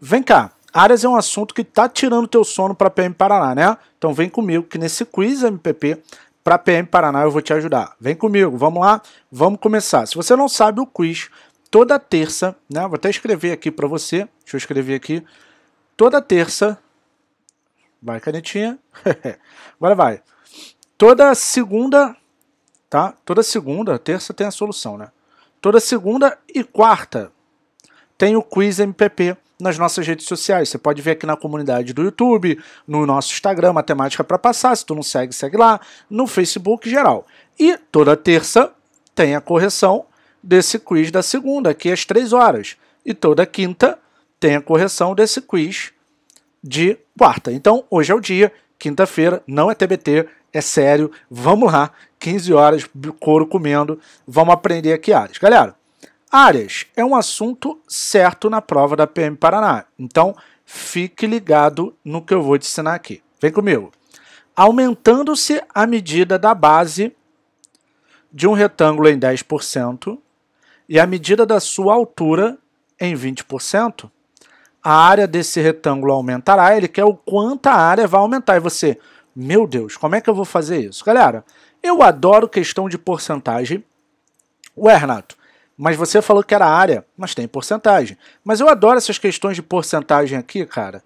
Vem cá, áreas é um assunto que tá tirando teu sono para PM Paraná, né? Então vem comigo que nesse quiz MPP para PM Paraná eu vou te ajudar. Vem comigo, vamos lá, vamos começar. Se você não sabe o quiz, toda terça, né? Vou até escrever aqui para você. Deixa eu escrever aqui. Toda terça, vai canetinha. Agora vai. Toda segunda, tá? Toda segunda, terça tem a solução, né? Toda segunda e quarta tem o quiz MPP nas nossas redes sociais. Você pode ver aqui na comunidade do YouTube, no nosso Instagram, Matemática para Passar, se tu não segue, segue lá, no Facebook geral. E toda terça tem a correção desse quiz da segunda, aqui às 3 horas. E toda quinta tem a correção desse quiz de quarta. Então, hoje é o dia, quinta-feira, não é TBT, é sério. Vamos lá, 15 horas, couro comendo. Vamos aprender aqui áreas. Galera, áreas. É um assunto certo na prova da PM Paraná. Então, fique ligado no que eu vou te ensinar aqui. Vem comigo. Aumentando-se a medida da base de um retângulo em 10% e a medida da sua altura em 20%, a área desse retângulo aumentará. Ele quer o quanto a área vai aumentar. E você, meu Deus, como é que eu vou fazer isso? Galera, eu adoro questão de porcentagem. Ué, Renato, mas você falou que era área, mas tem porcentagem. Mas eu adoro essas questões de porcentagem aqui, cara,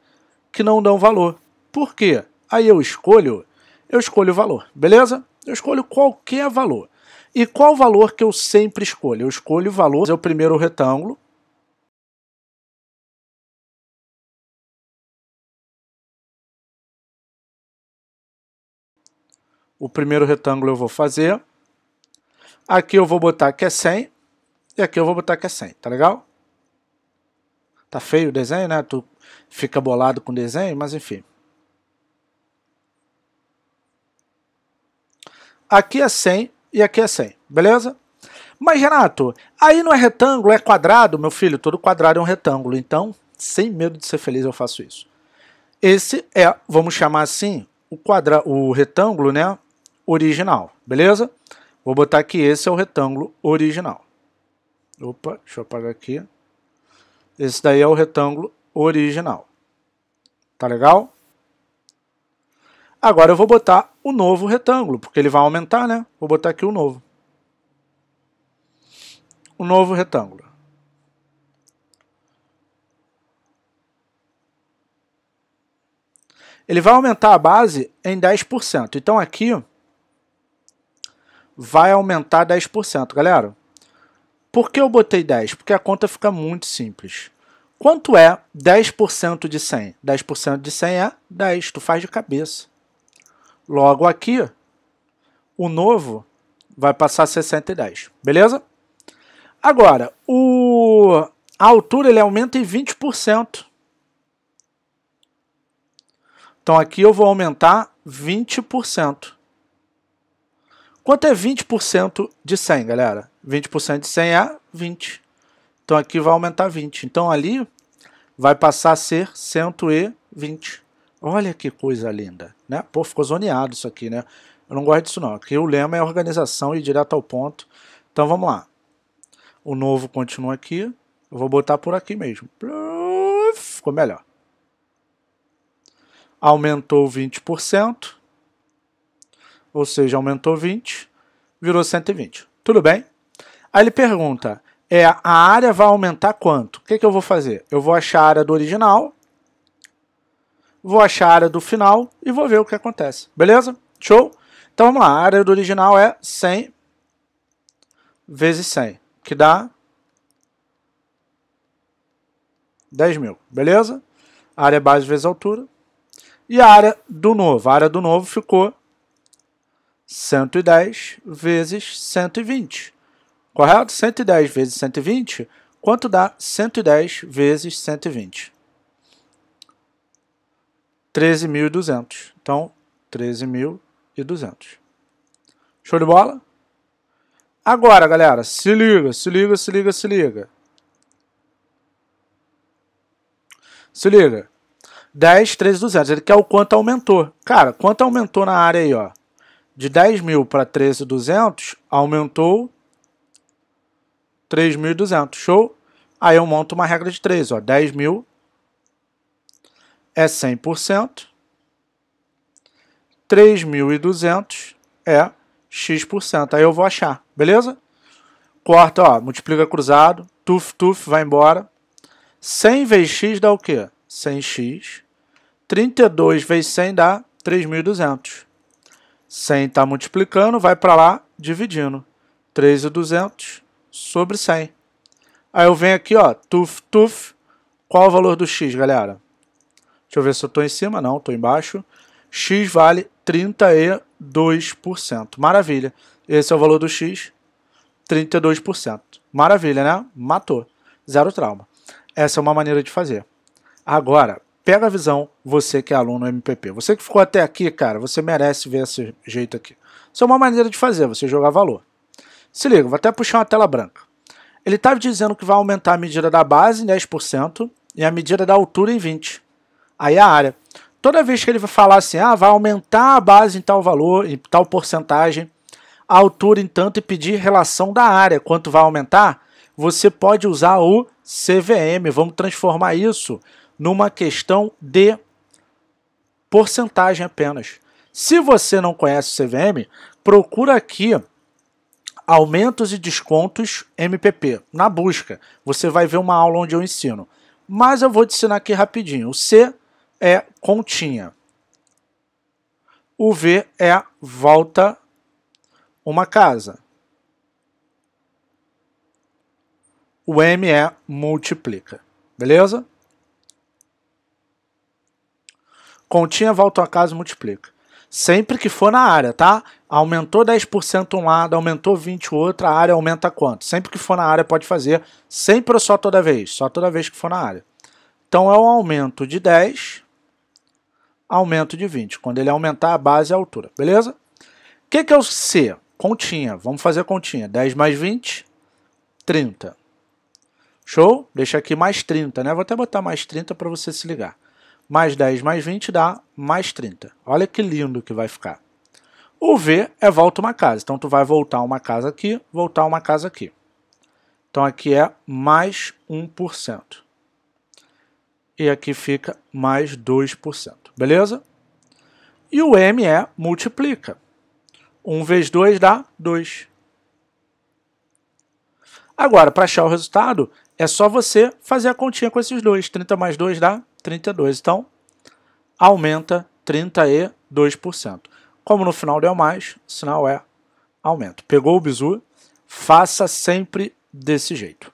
que não dão valor. Por quê? Aí eu escolho, eu escolho o valor, beleza? Eu escolho qualquer valor. E qual valor que eu sempre escolho? Eu escolho o valor, é o primeiro retângulo. O primeiro retângulo eu vou fazer. Aqui eu vou botar que é 100. E aqui eu vou botar que é 100, tá legal? Tá feio o desenho, né? Tu fica bolado com o desenho, mas enfim. Aqui é 100 e aqui é 100, beleza? Mas Renato, aí não é retângulo, é quadrado, meu filho, todo quadrado é um retângulo, então, sem medo de ser feliz eu faço isso. Esse é, vamos chamar assim, o quadra o retângulo, né, original, beleza? Vou botar que esse é o retângulo original. Opa, deixa eu apagar aqui. Esse daí é o retângulo original. Tá legal? Agora eu vou botar o novo retângulo, porque ele vai aumentar, né? Vou botar aqui o novo. O novo retângulo. Ele vai aumentar a base em 10%. Então aqui vai aumentar 10%, galera. Por que eu botei 10? Porque a conta fica muito simples. Quanto é 10% de 100? 10% de 100 é 10, tu faz de cabeça. Logo aqui, o novo vai passar 610, beleza? Agora, o... a altura ele aumenta em 20%. Então aqui eu vou aumentar 20%. Quanto é 20% de 100, galera? 20% de 100 é 20. Então aqui vai aumentar 20. Então ali vai passar a ser 120. Olha que coisa linda, né? Pô, ficou zoneado isso aqui, né? Eu não gosto disso não. Aqui o lema é organização e direto ao ponto. Então vamos lá. O novo continua aqui. Eu vou botar por aqui mesmo. Ficou melhor. Aumentou 20%. Ou seja, aumentou 20. Virou 120. Tudo bem? Aí ele pergunta: é, a área vai aumentar quanto? O que, que eu vou fazer? Eu vou achar a área do original, vou achar a área do final e vou ver o que acontece. Beleza? Show? Então vamos lá. A área do original é 100 vezes 100, que dá 10 mil. Beleza? área base vezes altura. E a área do novo? A área do novo ficou 110 vezes 120 correto? 110 vezes 120, quanto dá 110 vezes 120? 13.200. Então, 13.200. Show de bola? Agora, galera, se liga, se liga, se liga, se liga. Se liga. 10, 13,200. Ele quer o quanto aumentou. Cara, quanto aumentou na área aí, ó? De 10.000 para 13,200, aumentou 3.200, show? Aí eu monto uma regra de 3, ó, 10.000 é 100%, 3.200 é x%. Aí eu vou achar, beleza? Corta, ó, multiplica cruzado, tuf, tuf, vai embora. 100 vezes x dá o quê? 100x. 32 vezes 100 dá 3.200. 100 está multiplicando, vai para lá, dividindo. 3.200 sobre 100. Aí eu venho aqui, ó, tuf, tuf. Qual o valor do x, galera? Deixa eu ver se eu estou em cima. Não, estou embaixo. x vale 32%. Maravilha. Esse é o valor do x, 32%. Maravilha, né? Matou. Zero trauma. Essa é uma maneira de fazer. Agora, pega a visão, você que é aluno MPP. Você que ficou até aqui, cara, você merece ver esse jeito aqui. Isso é uma maneira de fazer, você jogar valor. Se liga, vou até puxar uma tela branca. Ele estava tá dizendo que vai aumentar a medida da base em 10% e a medida da altura em 20%. Aí a área. Toda vez que ele falar assim, ah, vai aumentar a base em tal valor, em tal porcentagem, a altura em tanto e pedir relação da área, quanto vai aumentar, você pode usar o CVM. Vamos transformar isso numa questão de porcentagem apenas. Se você não conhece o CVM, procura aqui aumentos e descontos MPP. Na busca, você vai ver uma aula onde eu ensino. Mas eu vou te ensinar aqui rapidinho. O C é continha. O V é volta uma casa. O M é multiplica. Beleza? Continha, volta uma casa, multiplica. Sempre que for na área, tá? aumentou 10% um lado, aumentou 20% outro, a área aumenta quanto? Sempre que for na área pode fazer, sempre ou só toda vez? Só toda vez que for na área. Então é um aumento de 10, aumento de 20. Quando ele aumentar a base e é a altura, beleza? O que, que é o C? Continha, vamos fazer continha. 10 mais 20, 30. Show? Deixa aqui mais 30, né? Vou até botar mais 30 para você se ligar. Mais 10 mais 20 dá mais 30. Olha que lindo que vai ficar. O V é volta uma casa. Então, tu vai voltar uma casa aqui, voltar uma casa aqui. Então, aqui é mais 1%. E aqui fica mais 2%. Beleza? E o M é multiplica. 1 vezes 2 dá 2. Agora, para achar o resultado, é só você fazer a continha com esses dois. 30 mais 2 dá 32. Então, aumenta 32%. Como no final deu mais, o sinal é aumento. Pegou o bizu, faça sempre desse jeito.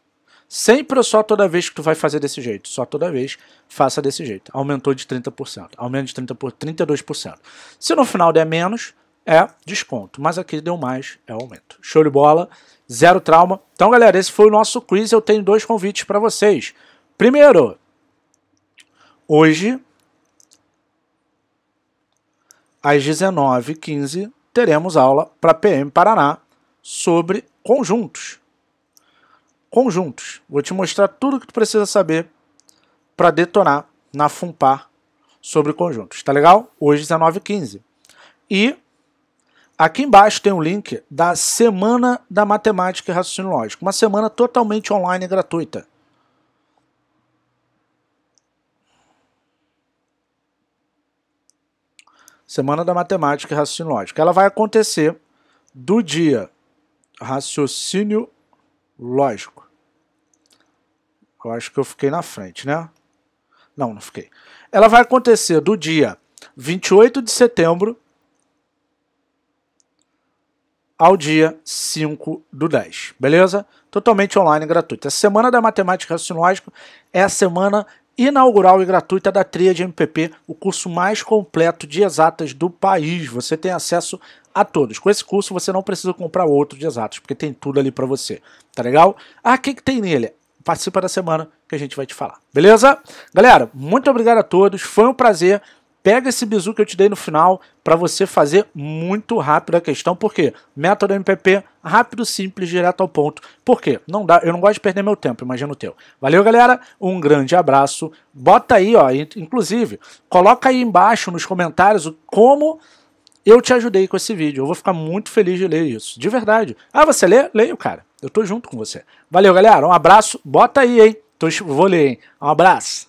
Sempre ou só toda vez que tu vai fazer desse jeito? Só toda vez, faça desse jeito. Aumentou de 30%, aumento de 30 por 32%. Se no final der menos, é desconto, mas aqui deu mais, é aumento. Show de bola, zero trauma. Então, galera, esse foi o nosso quiz, eu tenho dois convites para vocês. Primeiro, hoje às 19h15, teremos aula para PM Paraná sobre conjuntos. Conjuntos. Vou te mostrar tudo que tu precisa saber para detonar na Fumpar sobre conjuntos. Tá legal? Hoje, 19h15. E aqui embaixo tem o um link da Semana da Matemática e Raciocínio Lógico. Uma semana totalmente online e gratuita. Semana da Matemática e Raciocínio Lógico. Ela vai acontecer do dia Raciocínio Lógico. Eu acho que eu fiquei na frente, né? Não, não fiquei. Ela vai acontecer do dia 28 de setembro ao dia 5 do 10, beleza? Totalmente online e gratuito. A é Semana da Matemática e Raciocínio Lógico é a semana inaugural e gratuita da de MPP, o curso mais completo de exatas do país. Você tem acesso a todos. Com esse curso você não precisa comprar outro de exatas, porque tem tudo ali para você. Tá legal? Ah, o que, que tem nele? Participa da semana que a gente vai te falar. Beleza? Galera, muito obrigado a todos. Foi um prazer. Pega esse bizu que eu te dei no final para você fazer muito rápido a questão, porque método MPP, rápido, simples, direto ao ponto. Por quê? Não dá, eu não gosto de perder meu tempo, imagina o teu. Valeu, galera. Um grande abraço. Bota aí, ó, inclusive, coloca aí embaixo nos comentários como eu te ajudei com esse vídeo. Eu vou ficar muito feliz de ler isso, de verdade. Ah, você lê? Leio, cara. Eu tô junto com você. Valeu, galera. Um abraço. Bota aí, hein. Tô, vou ler, hein. Um abraço.